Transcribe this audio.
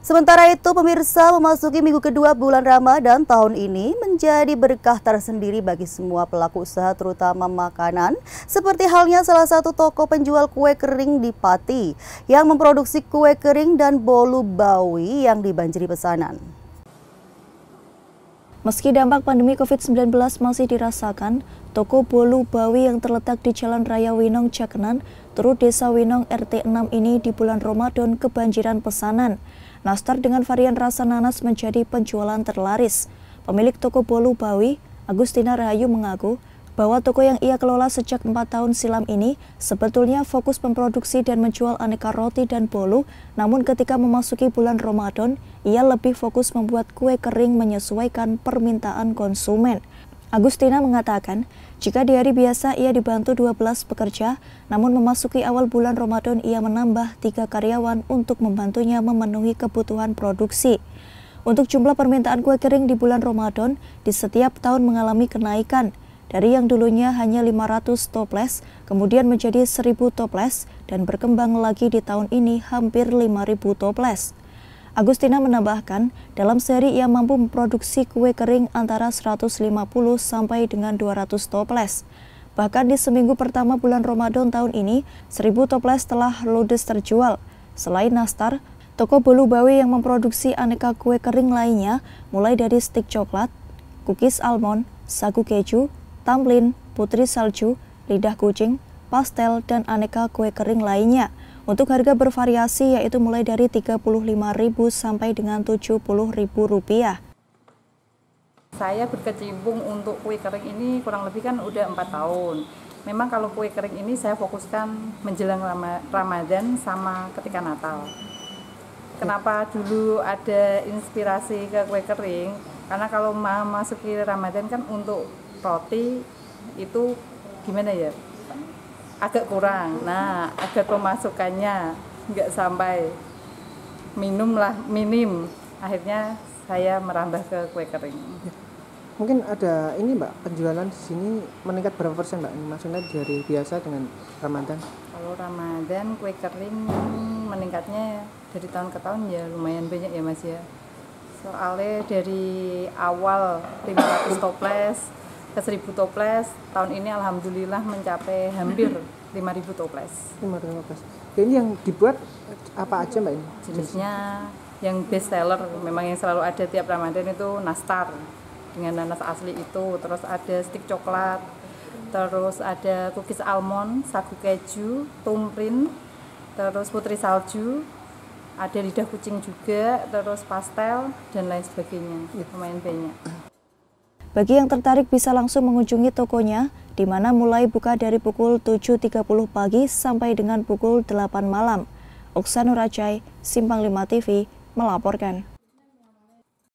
Sementara itu, pemirsa memasuki minggu kedua bulan Ramadan tahun ini menjadi berkah tersendiri bagi semua pelaku usaha terutama makanan, seperti halnya salah satu toko penjual kue kering di Pati yang memproduksi kue kering dan bolu bawi yang dibanjiri pesanan. Meski dampak pandemi COVID-19 masih dirasakan, toko bolu bawi yang terletak di Jalan Raya Winong Jakenan, turut Desa Winong RT 6 ini di bulan Ramadan kebanjiran pesanan nastar dengan varian rasa nanas menjadi penjualan terlaris. Pemilik toko bolu Bawi, Agustina Rahayu mengaku bahwa toko yang ia kelola sejak 4 tahun silam ini sebetulnya fokus memproduksi dan menjual aneka roti dan bolu, namun ketika memasuki bulan Ramadan, ia lebih fokus membuat kue kering menyesuaikan permintaan konsumen. Agustina mengatakan, jika di hari biasa ia dibantu 12 pekerja, namun memasuki awal bulan Ramadan ia menambah tiga karyawan untuk membantunya memenuhi kebutuhan produksi. Untuk jumlah permintaan kue kering di bulan Ramadan, di setiap tahun mengalami kenaikan. Dari yang dulunya hanya 500 toples, kemudian menjadi 1000 toples, dan berkembang lagi di tahun ini hampir 5000 toples. Agustina menambahkan, dalam seri ia mampu memproduksi kue kering antara 150 sampai dengan 200 toples. Bahkan di seminggu pertama bulan Ramadan tahun ini, 1000 toples telah ludes terjual. Selain Nastar, toko Bolu Bawe yang memproduksi aneka kue kering lainnya, mulai dari stik coklat, cookies almond, sagu keju, tamlin, putri salju, lidah kucing, pastel, dan aneka kue kering lainnya. Untuk harga bervariasi yaitu mulai dari Rp35.000 sampai dengan Rp70.000. Saya berkecimpung untuk kue kering ini kurang lebih kan udah empat tahun. Memang kalau kue kering ini saya fokuskan menjelang Ramadan sama ketika Natal. Kenapa dulu ada inspirasi ke kue kering? Karena kalau masuki Ramadan kan untuk roti itu gimana ya? agak kurang. Nah, agar pemasukannya nggak sampai minumlah minim. Akhirnya saya merambah ke kue kering. Ya. Mungkin ada ini Mbak, penjualan di sini meningkat berapa persen Mbak? Maksudnya dari biasa dengan Ramadan? Kalau Ramadan kue kering meningkatnya dari tahun ke tahun ya lumayan banyak ya Mas ya. Soalnya dari awal 500 toples ke 1000 toples tahun ini alhamdulillah mencapai hampir 5000 toples 5000 toples ini yang dibuat apa aja mbak ini jenisnya yang best seller memang yang selalu ada tiap Ramadan itu nastar dengan nanas asli itu terus ada stik coklat terus ada cookies almond sagu keju tumprin terus putri salju ada lidah kucing juga terus pastel dan lain sebagainya iya. lumayan banyak bagi yang tertarik bisa langsung mengunjungi tokonya, di mana mulai buka dari pukul 7.30 pagi sampai dengan pukul 8 malam. Oksanurajai, Simpang Lima TV, melaporkan.